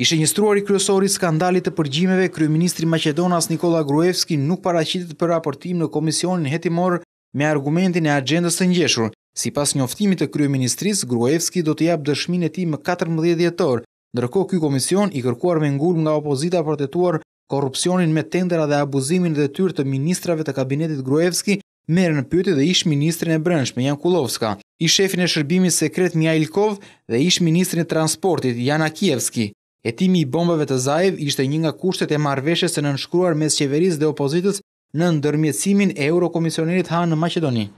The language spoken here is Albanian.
Ishe një struari kryesori skandalit të përgjimeve, Kryeministri Macedonas Nikola Gruevski nuk paracitit për raportim në komisionin hetimor me argumentin e agendës të njëshur. Si pas njoftimit të Kryeministris, Gruevski do të jabë dëshmin e ti më 14 djetor, nërko kjo komision i kërkuar me ngull nga opozita për të tuar korupcionin me tendera dhe abuzimin dhe tyrë të ministrave të kabinetit Gruevski, merë në pyti dhe ish ministrin e brëndshme Jan Kulovska, ish shefin e shërbimi sekret Ilkov dhe ish ministrin e transportit Jana Etimi i bombave të Zaev ishte një nga kushtet e marrëveshës nënshkruar mes qeverisë dhe opozitës në ndërmjetësimin e Eurokomisionerit Hahn në Macedoni.